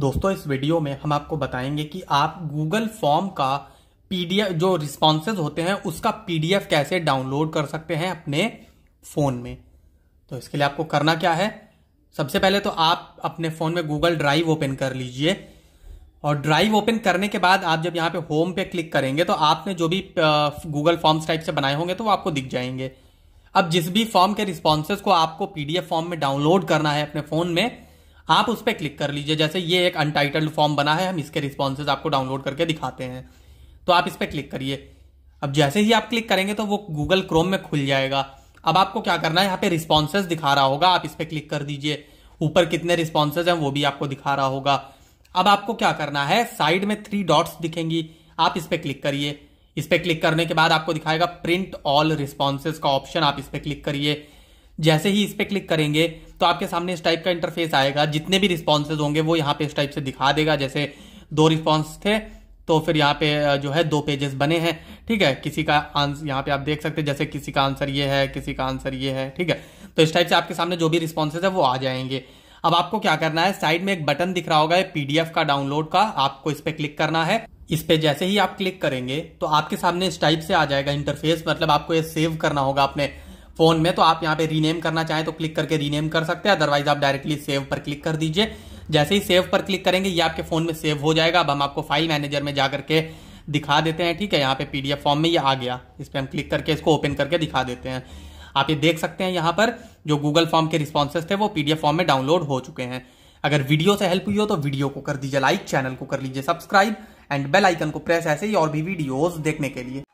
दोस्तों इस वीडियो में हम आपको बताएंगे कि आप गूगल फॉर्म का पीडीएफ जो रिस्पॉन्सेज होते हैं उसका पीडीएफ कैसे डाउनलोड कर सकते हैं अपने फ़ोन में तो इसके लिए आपको करना क्या है सबसे पहले तो आप अपने फ़ोन में गूगल ड्राइव ओपन कर लीजिए और ड्राइव ओपन करने के बाद आप जब यहाँ पे होम पे क्लिक करेंगे तो आपने जो भी गूगल फॉर्म्स टाइप से बनाए होंगे तो वो आपको दिख जाएंगे अब जिस भी फॉर्म के रिस्पॉन्सेज को आपको पीडीएफ फॉर्म में डाउनलोड करना है अपने फ़ोन में आप उस पर क्लिक कर लीजिए जैसे ये एक अनटाइटल्ड फॉर्म बना है हम इसके रिस्पॉन्सेज आपको डाउनलोड करके दिखाते हैं तो आप इस पर क्लिक करिए अब जैसे ही आप क्लिक करेंगे तो वो गूगल क्रोम में खुल जाएगा अब आपको क्या करना है यहाँ पे रिस्पॉन्सेज दिखा रहा होगा आप इस पर क्लिक कर दीजिए ऊपर कितने रिस्पॉन्सेज हैं वो भी आपको दिखा रहा होगा अब आपको क्या करना है साइड में थ्री डॉट्स दिखेंगी आप इस पर क्लिक करिए इस पर क्लिक करने के बाद आपको दिखाएगा प्रिंट ऑल रिस्पॉन्सेज का ऑप्शन आप इस पर क्लिक करिए जैसे ही इस पर क्लिक करेंगे तो आपके सामने इस टाइप का इंटरफेस आएगा जितने भी रिस्पॉन्सेज होंगे वो यहाँ पे इस टाइप से दिखा देगा जैसे दो रिस्पॉन्स थे तो फिर यहाँ पे जो है दो पेजेस बने हैं ठीक है किसी का आंसर यहाँ पे आप देख सकते हैं जैसे किसी का आंसर ये है किसी का आंसर ये है ठीक है तो इस टाइप से आपके सामने जो भी रिस्पॉन्सेज है वो आ जाएंगे अब आपको क्या करना है साइड में एक बटन दिख रहा होगा पीडीएफ का डाउनलोड का आपको इस पर क्लिक करना है इस पे जैसे ही आप क्लिक करेंगे तो आपके सामने इस टाइप से आ जाएगा इंटरफेस मतलब आपको ये सेव करना होगा अपने फ़ोन में तो आप यहाँ पे रीनेम करना चाहें तो क्लिक करके रीनेम कर सकते हैं अदरवाइज आप डायरेक्टली सेव पर क्लिक कर दीजिए जैसे ही सेव पर क्लिक करेंगे ये आपके फ़ोन में सेव हो जाएगा अब हम आपको फाइल मैनेजर में जा करके दिखा देते हैं ठीक है यहाँ पे पीडीएफ फॉर्म में ये आ गया इस पर हम क्लिक करके इसको ओपन करके दिखा देते हैं आप ये देख सकते हैं यहाँ पर जो गूगल फॉर्म के रिस्पॉन्सेस थे वो पीडीएफ फॉर्म में डाउनलोड हो चुके हैं अगर वीडियो से हेल्प हुई हो तो वीडियो को कर दीजिए लाइक चैनल को कर लीजिए सब्सक्राइब एंड बेल आइकन को प्रेस ऐसे ही और भी वीडियोस देखने के लिए